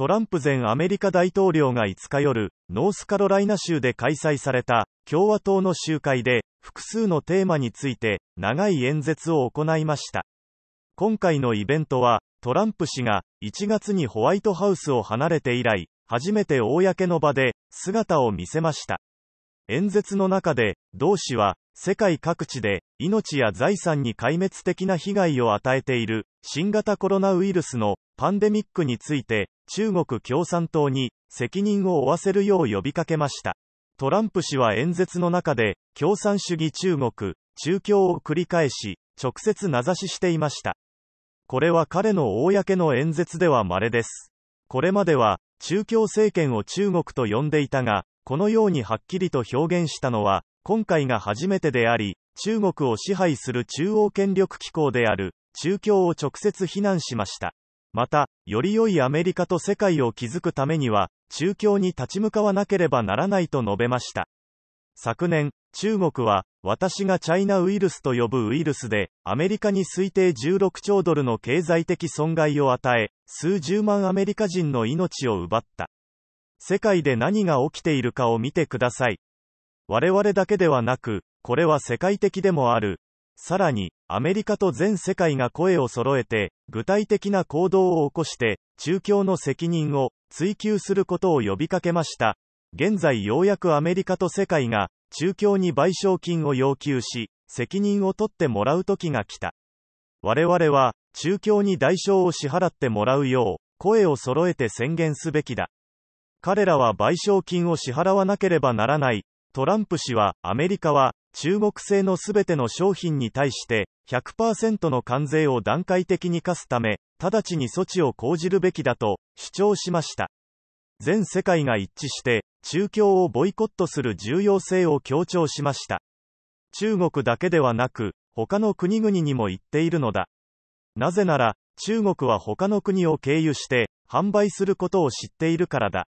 トランプ前アメリカ大統領が5日夜、ノースカロライナ州で開催された共和党の集会で、複数のテーマについて長い演説を行いました。今回のイベントは、トランプ氏が1月にホワイトハウスを離れて以来、初めて公の場で姿を見せました。演説の中で、同氏は、世界各地で命や財産に壊滅的な被害を与えている新型コロナウイルスのパンデミックについて、中国共産党に責任を負わせるよう呼びかけました。トランプ氏は演説の中で、共産主義中国、中共を繰り返し、直接名指ししていました。これは彼の公の演説では稀です。これまでは、中共政権を中国と呼んでいたが、このようにはっきりと表現したのは、今回が初めてであり、中国を支配する中央権力機構である中共を直接非難しました。また、より良いアメリカと世界を築くためには、中共に立ち向かわなければならないと述べました。昨年、中国は、私がチャイナウイルスと呼ぶウイルスで、アメリカに推定16兆ドルの経済的損害を与え、数十万アメリカ人の命を奪った。世界で何が起きているかを見てください。我々だけではなく、これは世界的でもある。さらに、アメリカと全世界が声を揃えて、具体的な行動を起こして、中共の責任を追及することを呼びかけました。現在ようやくアメリカと世界が、中共に賠償金を要求し、責任を取ってもらう時が来た。我々は、中共に代償を支払ってもらうよう、声を揃えて宣言すべきだ。彼らは賠償金を支払わなければならない、トランプ氏は、アメリカは、中国製のすべての商品に対して、100%の関税を段階的に課すため、直ちに措置を講じるべきだと主張しました。全世界が一致して、中共をボイコットする重要性を強調しました。中国だけではなく、他の国々にも言っているのだ。なぜなら、中国は他の国を経由して、販売することを知っているからだ。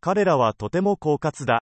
彼らはとても狡猾だ。